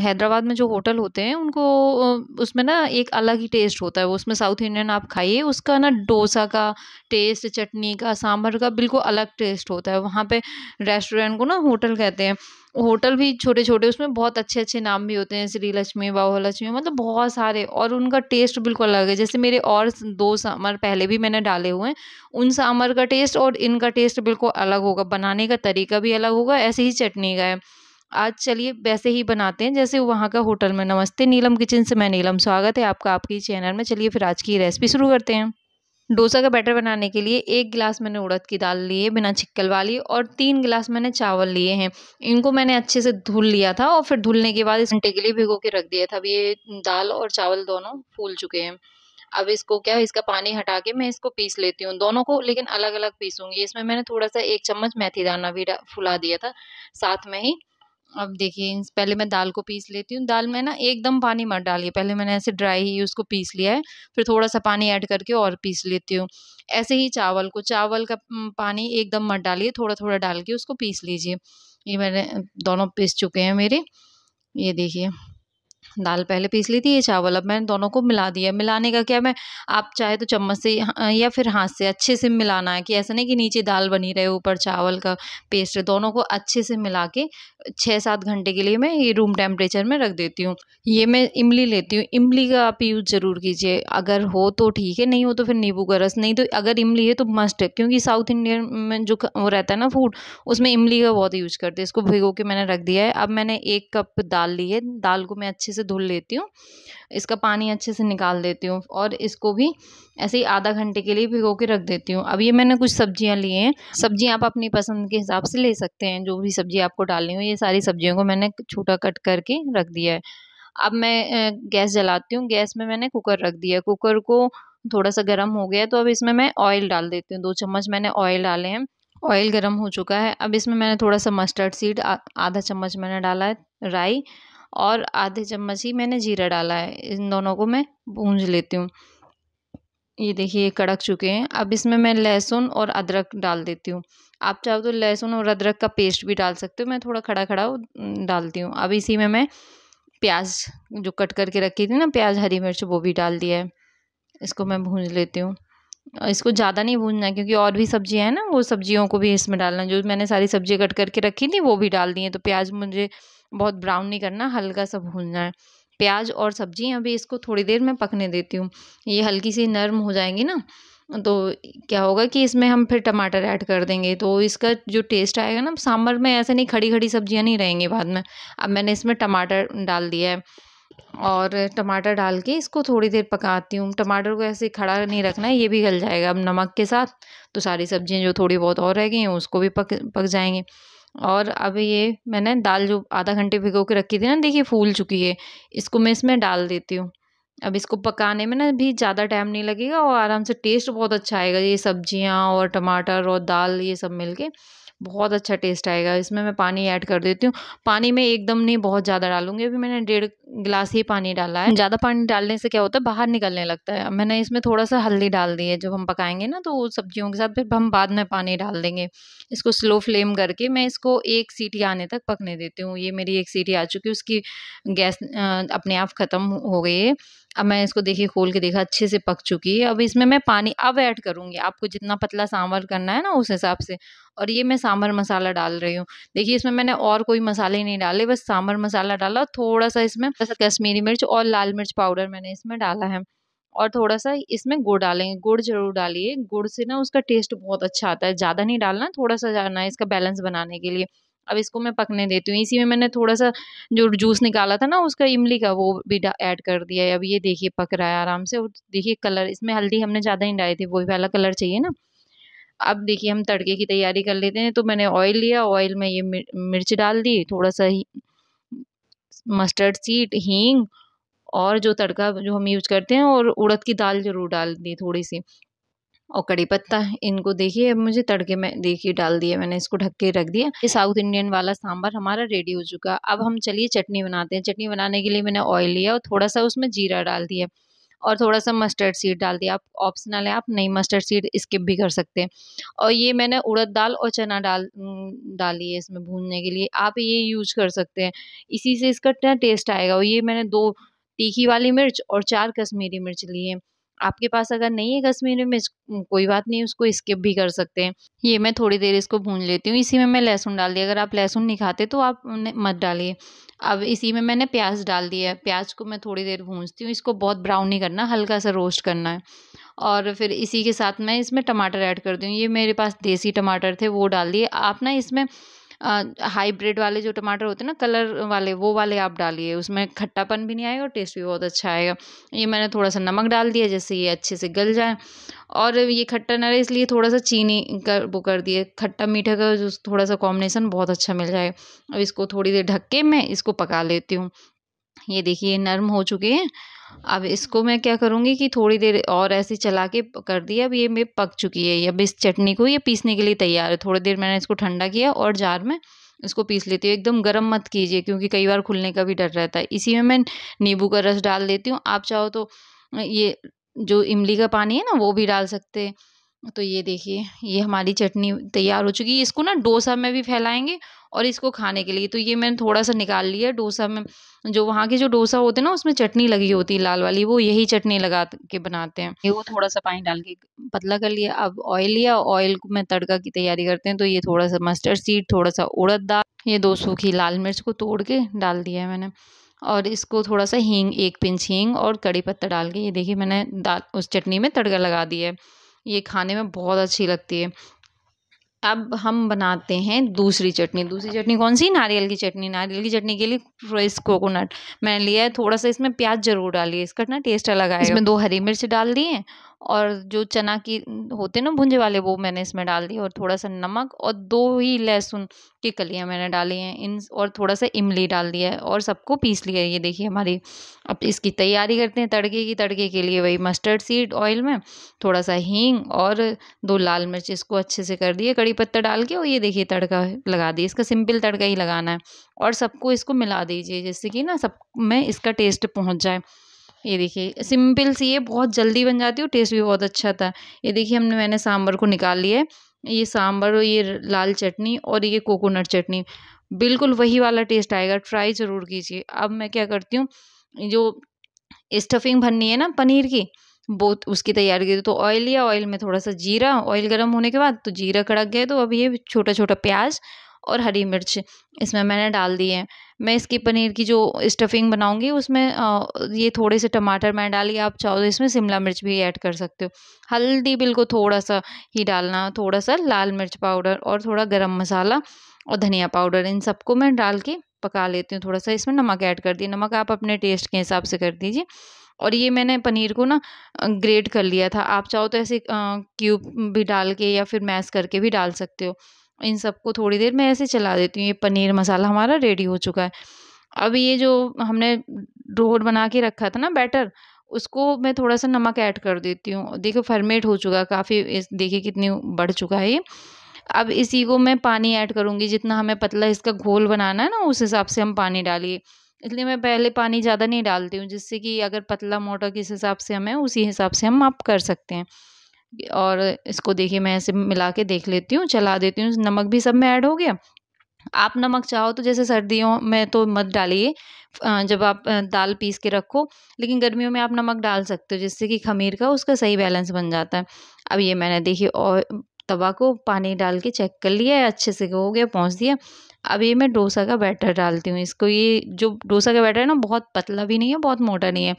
हैदराबाद में जो होटल होते हैं उनको उसमें ना एक अलग ही टेस्ट होता है वो उसमें साउथ इंडियन आप खाइए उसका ना डोसा का टेस्ट चटनी का सांभर का बिल्कुल अलग टेस्ट होता है वहाँ पे रेस्टोरेंट को ना होटल कहते हैं होटल भी छोटे छोटे उसमें बहुत अच्छे अच्छे नाम भी होते हैं श्री लक्ष्मी बाहू लक्ष्मी मतलब बहुत सारे और उनका टेस्ट बिल्कुल अलग है जैसे मेरे और दो सामर पहले भी मैंने डाले हुए हैं उन सामर का टेस्ट और इनका टेस्ट बिल्कुल अलग होगा बनाने का तरीका भी अलग होगा ऐसे ही चटनी का है आज चलिए वैसे ही बनाते हैं जैसे वहाँ का होटल में नमस्ते नीलम किचन से मैं नीलम स्वागत है आपका आपके चैनल में चलिए फिर आज की रेसिपी शुरू करते हैं डोसा का बैटर बनाने के लिए एक गिलास मैंने उड़द की दाल ली है बिना छिक्कल वाली और तीन गिलास मैंने चावल लिए हैं इनको मैंने अच्छे से धुल लिया था और फिर धुलने के बाद इस घंटे के लिए भिगो के रख दिया था अब ये दाल और चावल दोनों फूल चुके हैं अब इसको क्या है इसका पानी हटा के मैं इसको पीस लेती हूँ दोनों को लेकिन अलग अलग पीसूंगी इसमें मैंने थोड़ा सा एक चम्मच मेथी दाना भी फुला दिया था साथ में ही अब देखिए पहले मैं दाल को पीस लेती हूँ दाल में ना एकदम पानी मत डालिए पहले मैंने ऐसे ड्राई ही उसको पीस लिया है फिर थोड़ा सा पानी ऐड करके और पीस लेती हूँ ऐसे ही चावल को चावल का पानी एकदम मत डालिए थोड़ा थोड़ा डाल के उसको पीस लीजिए ये मैंने दोनों पीस चुके हैं मेरे ये देखिए दाल पहले पीस ली थी ये चावल अब मैंने दोनों को मिला दिया मिलाने का क्या मैं आप चाहे तो चम्मच से हाँ, या फिर हाथ से अच्छे से मिलाना है कि ऐसा नहीं कि नीचे दाल बनी रहे ऊपर चावल का पेस्ट दोनों को अच्छे से मिला के छः सात घंटे के लिए मैं ये रूम टेम्परेचर में रख देती हूँ ये मैं इमली लेती हूँ इमली का आप यूज़ ज़रूर कीजिए अगर हो तो ठीक है नहीं हो तो फिर नींबू का रस नहीं तो अगर इमली है तो मस्ट है क्योंकि साउथ इंडियन में जो वो रहता है ना फूड उसमें इमली का बहुत यूज़ करते हैं इसको भिगो के मैंने रख दिया है अब मैंने एक कप दाल ली है दाल को मैं अच्छे से धुल लेती हूँ इसका पानी अच्छे से निकाल देती हूँ और इसको भी ऐसे ही आधा घंटे के लिए भिगो के रख देती हूँ अब ये मैंने कुछ सब्जियाँ ली हैं सब्जियाँ आप अपनी पसंद के हिसाब से ले सकते हैं जो भी सब्जी आपको डालनी हो ये सारी सब्जियों को मैंने छोटा कट करके रख दिया है अब मैं गैस जलाती हूँ गैस में मैंने कुकर रख दिया कुकर को थोड़ा सा गर्म हो गया तो अब इसमें मैं ऑयल डाल देती हूँ दो चम्मच मैंने ऑयल डाले हैं ऑयल गर्म हो चुका है अब इसमें मैंने थोड़ा सा मस्टर्ड सीड आधा चम्मच मैंने डाला है राई और आधे चम्मच ही मैंने जीरा डाला है इन दोनों को मैं भूंज लेती हूँ ये देखिए कड़क चुके हैं अब इसमें मैं लहसुन और अदरक डाल देती हूँ आप चाहो तो लहसुन और अदरक का पेस्ट भी डाल सकते हो मैं थोड़ा खड़ा खड़ा डालती हूँ अब इसी में मैं प्याज जो कट करके रखी थी ना प्याज हरी मिर्च वो भी डाल दिया है इसको मैं भूंज लेती हूँ इसको ज़्यादा नहीं भूनना क्योंकि और भी सब्जियाँ हैं ना वो सब्जियों को भी इसमें डालना जो मैंने सारी सब्जियाँ कट करके रखी थी वो भी डाल दी हैं तो प्याज मुझे बहुत ब्राउन नहीं करना हल्का सा भूनना है प्याज और सब्जी अभी इसको थोड़ी देर में पकने देती हूँ ये हल्की सी नरम हो जाएंगी ना तो क्या होगा कि इसमें हम फिर टमाटर ऐड कर देंगे तो इसका जो टेस्ट आएगा ना सांभर में ऐसे नहीं खड़ी खड़ी सब्जियाँ नहीं रहेंगी बाद में अब मैंने इसमें टमाटर डाल दिया है और टमाटर डाल के इसको थोड़ी देर पकाती हूँ टमाटर को ऐसे खड़ा नहीं रखना है ये भी गल जाएगा अब नमक के साथ तो सारी सब्जियाँ जो थोड़ी बहुत और रह गई हैं उसको भी पक पक जाएंगी और अब ये मैंने दाल जो आधा घंटे भिगो के रखी थी ना देखिए फूल चुकी है इसको मैं इसमें डाल देती हूँ अब इसको पकाने में ना भी ज़्यादा टाइम नहीं लगेगा और आराम से टेस्ट बहुत अच्छा आएगा ये सब्जियाँ और टमाटर और दाल ये सब मिलके बहुत अच्छा टेस्ट आएगा इसमें मैं पानी ऐड कर देती हूँ पानी में एकदम नहीं बहुत ज़्यादा डालूंगी अभी मैंने डेढ़ गिलास ही पानी डाला है ज़्यादा पानी डालने से क्या होता है बाहर निकलने लगता है मैंने इसमें थोड़ा सा हल्दी डाल दी है जब हम पकाएंगे ना तो सब्जियों के साथ फिर हम बाद में पानी डाल देंगे इसको स्लो फ्लेम करके मैं इसको एक सीटी आने तक पकने देती हूँ ये मेरी एक सीटी आ चुकी उसकी गैस अपने आप ख़त्म हो गई है अब मैं इसको देखिए खोल के देखा अच्छे से पक चुकी है अब इसमें मैं पानी अब ऐड करूँगी आपको जितना पतला सांभर करना है ना उस हिसाब से और ये मैं सांभर मसाला डाल रही हूँ देखिए इसमें मैंने और कोई मसाले नहीं डाले बस सांभर मसाला डाला और थोड़ा सा इसमें कश्मीरी मिर्च और लाल मिर्च पाउडर मैंने इसमें डाला है और थोड़ा सा इसमें गुड़ डालेंगे गुड़ जरूर डालिए गुड़ से ना उसका टेस्ट बहुत अच्छा आता है ज़्यादा नहीं डालना थोड़ा सा जाना है इसका बैलेंस बनाने के लिए अब इसको मैं पकने देती हूँ इसी में मैंने थोड़ा सा जो जूस निकाला था ना उसका इमली का वो भी ऐड कर दिया है अब ये देखिए पक रहा है आराम से और देखिए कलर इसमें हल्दी हमने ज़्यादा नहीं डाली थी वही वाला कलर चाहिए ना अब देखिए हम तड़के की तैयारी कर लेते हैं तो मैंने ऑयल लिया ऑयल में ये मिर्च डाल दी थोड़ा सा मस्टर्ड सीड हींग और जो तड़का जो हम यूज करते हैं और उड़द की दाल जरूर डाल दी थोड़ी सी और कड़ी पत्ता इनको देखिए अब मुझे तड़के में देखिए डाल दिया मैंने इसको ढक के रख दिया ये साउथ इंडियन वाला सांभर हमारा रेडी हो चुका अब हम चलिए चटनी बनाते हैं चटनी बनाने के लिए मैंने ऑयल लिया और थोड़ा सा उसमें जीरा डाल दिया और थोड़ा सा मस्टर्ड सीड डाल दिया आप ऑप्शनल है आप नई मस्टर्ड सीड स्किप भी कर सकते हैं और ये मैंने उड़द दाल और चना डाल डाली है इसमें भूनने के लिए आप ये यूज कर सकते हैं इसी से इसका टेस्ट आएगा और ये मैंने दो तीखी वाली मिर्च और चार कश्मीरी मिर्च ली है आपके पास अगर नहीं है कश्मीरी मिर्च कोई बात नहीं उसको स्किप भी कर सकते हैं ये मैं थोड़ी देर इसको भून लेती हूँ इसी में मैं लहसुन डाल दिया अगर आप लहसुन नहीं खाते तो आप मत डालिए अब इसी में मैंने प्याज डाल दिया है प्याज को मैं थोड़ी देर भूनती हूँ इसको बहुत ब्राउन नहीं करना हल्का सा रोस्ट करना है और फिर इसी के साथ मैं इसमें टमाटर ऐड कर दूँ ये मेरे पास देसी टमाटर थे वो डाल दिए आप ना इसमें हाइब्रिड वाले जो टमाटर होते हैं ना कलर वाले वो वाले आप डालिए उसमें खट्टापन भी नहीं आएगा और टेस्ट भी बहुत अच्छा आएगा ये मैंने थोड़ा सा नमक डाल दिया जैसे ये अच्छे से गल जाए और ये खट्टा ना रहे इसलिए थोड़ा सा चीनी कर वो कर दिए खट्टा मीठा का जो थोड़ा सा कॉम्बिनेसन बहुत अच्छा मिल जाएगा अब इसको थोड़ी देर ढक के मैं इसको पका लेती हूँ ये देखिए नरम हो चुके हैं अब इसको मैं क्या करूँगी कि थोड़ी देर और ऐसे चला के कर दिया अब ये मैं पक चुकी है अब इस चटनी को ये पीसने के लिए तैयार है थोड़ी देर मैंने इसको ठंडा किया और जार में इसको पीस लेती हूँ एकदम गर्म मत कीजिए क्योंकि कई बार खुलने का भी डर रहता है इसी में मैं नींबू का रस डाल देती हूँ आप चाहो तो ये जो इमली का पानी है ना वो भी डाल सकते हैं तो ये देखिए ये हमारी चटनी तैयार हो चुकी है इसको ना डोसा में भी फैलाएंगे और इसको खाने के लिए तो ये मैंने थोड़ा सा निकाल लिया डोसा में जो वहाँ के जो डोसा होते हैं ना उसमें चटनी लगी होती है लाल वाली वो यही चटनी लगा के बनाते हैं ये वो थोड़ा सा पानी डाल के पतला कर लिया अब ऑयल लिया ऑयल में तड़का की तैयारी करते हैं तो ये थोड़ा सा मस्टर्ड सीड थोड़ा सा उड़द दाल ये दो सूखी लाल मिर्च को तोड़ के डाल दिया है मैंने और इसको थोड़ा सा हींग एक पिंच हींग और कड़ी पत्ता डाल के ये देखिए मैंने दाल उस चटनी में तड़का लगा दिया है ये खाने में बहुत अच्छी लगती है अब हम बनाते हैं दूसरी चटनी दूसरी चटनी कौन सी नारियल की चटनी नारियल की चटनी के लिए फ्रेश कोकोनट मैंने लिया है थोड़ा सा इसमें प्याज जरूर डालिए इसका ना टेस्ट अलग आएगा इसमें दो हरी मिर्च डाल दिए और जो चना की होते ना भुंजे वाले वो मैंने इसमें डाल दिए और थोड़ा सा नमक और दो ही लहसुन की कलियाँ मैंने डाली हैं इन और थोड़ा सा इमली डाल दिया है और सबको पीस लिया है ये देखिए हमारी अब इसकी तैयारी करते हैं तड़के की तड़के के लिए वही मस्टर्ड सीड ऑयल में थोड़ा सा हींग और दो लाल मिर्च इसको अच्छे से कर दिए कड़ी पत्ता डाल के और ये देखिए तड़का लगा दिए इसका सिंपल तड़का ही लगाना है और सबको इसको मिला दीजिए जैसे कि ना सब में इसका टेस्ट पहुँच जाए ये देखिए सिंपल सी है बहुत जल्दी बन जाती है टेस्ट भी बहुत अच्छा था ये देखिए हमने मैंने सांभर को निकाल लिया है ये सांभर ये लाल चटनी और ये कोकोनट चटनी बिल्कुल वही वाला टेस्ट आएगा ट्राई ज़रूर कीजिए अब मैं क्या करती हूँ जो स्टफिंग भरनी है ना पनीर की वो उसकी तैयारी की तो ऑयल लिया ऑयल में थोड़ा सा जीरा ऑयल गर्म होने के बाद तो जीरा कड़क गया तो अब ये छोटा छोटा प्याज और हरी मिर्च इसमें मैंने डाल दी है मैं इसकी पनीर की जो स्टफिंग बनाऊंगी उसमें ये थोड़े से टमाटर मैं डाली आप चाहो तो इसमें शिमला मिर्च भी ऐड कर सकते हो हल्दी बिल्कुल थोड़ा सा ही डालना थोड़ा सा लाल मिर्च पाउडर और थोड़ा गरम मसाला और धनिया पाउडर इन सबको मैं डाल के पका लेती हूँ थोड़ा सा इसमें नमक ऐड कर दिए नमक आप अपने टेस्ट के हिसाब से कर दीजिए और ये मैंने पनीर को ना ग्रेट कर लिया था आप चाहो तो ऐसे क्यूब भी डाल के या फिर मैश करके भी डाल सकते हो इन सबको थोड़ी देर मैं ऐसे चला देती हूँ ये पनीर मसाला हमारा रेडी हो चुका है अब ये जो हमने रोड बना के रखा था ना बैटर उसको मैं थोड़ा सा नमक ऐड कर देती हूँ देखो फर्मेट हो चुका काफ़ी देखिए कितनी बढ़ चुका है ये अब इसी को मैं पानी ऐड करूँगी जितना हमें पतला इसका घोल बनाना है ना उस हिसाब से हम पानी डालिए इसलिए मैं पहले पानी ज़्यादा नहीं डालती हूँ जिससे कि अगर पतला मोटा किस हिसाब से हमें उसी हिसाब से हम आप कर सकते हैं और इसको देखिए मैं ऐसे मिला के देख लेती हूँ चला देती हूँ नमक भी सब में ऐड हो गया आप नमक चाहो तो जैसे सर्दियों में तो मत डालिए जब आप दाल पीस के रखो लेकिन गर्मियों में आप नमक डाल सकते हो जिससे कि खमीर का उसका सही बैलेंस बन जाता है अब ये मैंने देखिए और तवा को पानी डाल के चेक कर लिया है अच्छे से हो गया पहुँच दिया अब ये मैं डोसा का बैटर डालती हूँ इसको ये जो डोसा का बैटर है ना बहुत पतला भी नहीं है बहुत मोटा नहीं है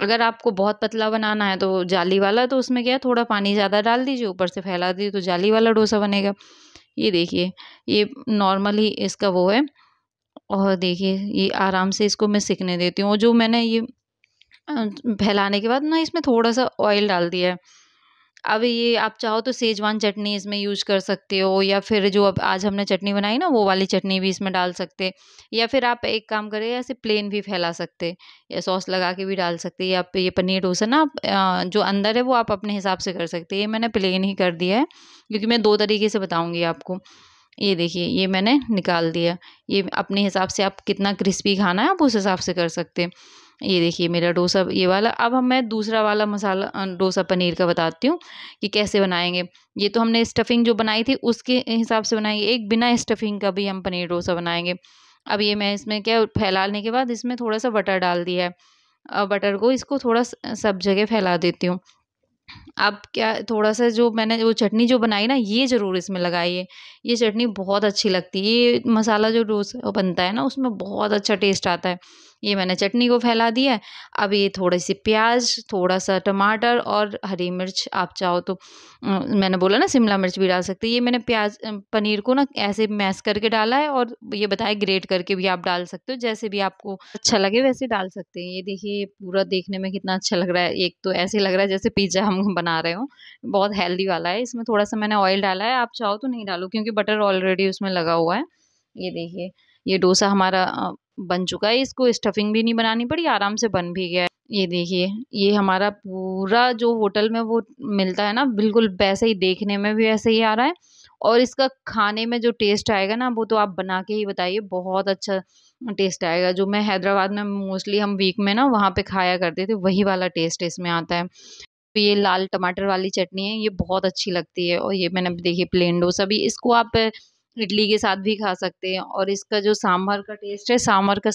अगर आपको बहुत पतला बनाना है तो जाली वाला तो उसमें क्या है थोड़ा पानी ज़्यादा डाल दीजिए ऊपर से फैला दीजिए तो जाली वाला डोसा बनेगा ये देखिए ये नॉर्मली इसका वो है और देखिए ये आराम से इसको मैं सिकने देती हूँ जो मैंने ये फैलाने के बाद ना इसमें थोड़ा सा ऑयल डाल दिया है अब ये आप चाहो तो सेजवान चटनी इसमें यूज कर सकते हो या फिर जो अब आज हमने चटनी बनाई ना वो वाली चटनी भी इसमें डाल सकते या फिर आप एक काम करें ऐसे प्लेन भी फैला सकते या सॉस लगा के भी डाल सकते या ये पनीर डोसा ना आप जो अंदर है वो आप अपने हिसाब से कर सकते ये मैंने प्लेन ही कर दिया है क्योंकि मैं दो तरीके से बताऊँगी आपको ये देखिए ये मैंने निकाल दिया ये अपने हिसाब से आप कितना क्रिस्पी खाना है आप उस हिसाब से कर सकते हैं ये देखिए मेरा डोसा ये वाला अब हम मैं दूसरा वाला मसाला डोसा पनीर का बताती हूँ कि कैसे बनाएंगे ये तो हमने स्टफिंग जो बनाई थी उसके हिसाब से बनाएंगे एक बिना स्टफिंग का भी हम पनीर डोसा बनाएंगे अब ये मैं इसमें क्या फैलाने के बाद इसमें थोड़ा सा बटर डाल दिया है अब बटर को इसको थोड़ा सब जगह फैला देती हूँ अब क्या थोड़ा सा जो मैंने वो चटनी जो बनाई ना ये ज़रूर इसमें लगाइए ये चटनी बहुत अच्छी लगती है ये मसाला जो डोसा बनता है ना उसमें बहुत अच्छा टेस्ट आता है ये मैंने चटनी को फैला दिया है अब ये थोड़ी सी प्याज थोड़ा सा टमाटर और हरी मिर्च आप चाहो तो मैंने बोला ना शिमला मिर्च भी डाल सकते ये मैंने प्याज पनीर को ना ऐसे मैश करके डाला है और ये बताया ग्रेट करके भी आप डाल सकते हो जैसे भी आपको अच्छा लगे वैसे डाल सकते हैं ये देखिए पूरा देखने में कितना अच्छा लग रहा है एक तो ऐसे लग रहा है जैसे पिज्ज़ा हम बना रहे हो बहुत हेल्दी वाला है इसमें थोड़ा सा मैंने ऑयल डाला है आप चाहो तो नहीं डालो क्योंकि बटर ऑलरेडी उसमें लगा हुआ है ये देखिए ये डोसा हमारा बन चुका है इसको स्टफिंग भी नहीं बनानी पड़ी आराम से बन भी गया है ये देखिए ये हमारा पूरा जो होटल में वो मिलता है ना बिल्कुल वैसे ही देखने में भी वैसे ही आ रहा है और इसका खाने में जो टेस्ट आएगा ना वो तो आप बना के ही बताइए बहुत अच्छा टेस्ट आएगा जो मैं हैदराबाद में मोस्टली हम वीक में ना वहाँ पे खाया करते थे वही वाला टेस्ट इसमें आता है तो ये लाल टमाटर वाली चटनी है ये बहुत अच्छी लगती है और ये मैंने देखिए प्लेन डोसा भी इसको आप इडली के साथ भी खा सकते हैं और इसका जो सांभर का टेस्ट है सांभर का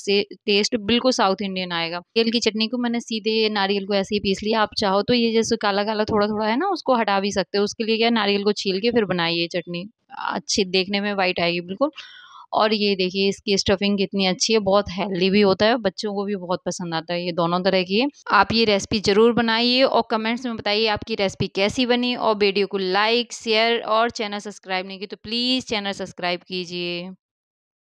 टेस्ट बिल्कुल साउथ इंडियन आएगा नारियल की चटनी को मैंने सीधे नारियल को ऐसे ही पीस लिया आप चाहो तो ये जैसे काला काला थोड़ा थोड़ा है ना उसको हटा भी सकते हो उसके लिए क्या नारियल को छील के फिर बनाइए चटनी अच्छी देखने में वाइट आएगी बिल्कुल और ये देखिए इसकी स्टफिंग कितनी अच्छी है बहुत हेल्दी भी होता है बच्चों को भी बहुत पसंद आता है ये दोनों तरह की आप ये रेसिपी ज़रूर बनाइए और कमेंट्स में बताइए आपकी रेसिपी कैसी बनी और वीडियो को लाइक शेयर और चैनल सब्सक्राइब नहीं की तो प्लीज़ चैनल सब्सक्राइब कीजिए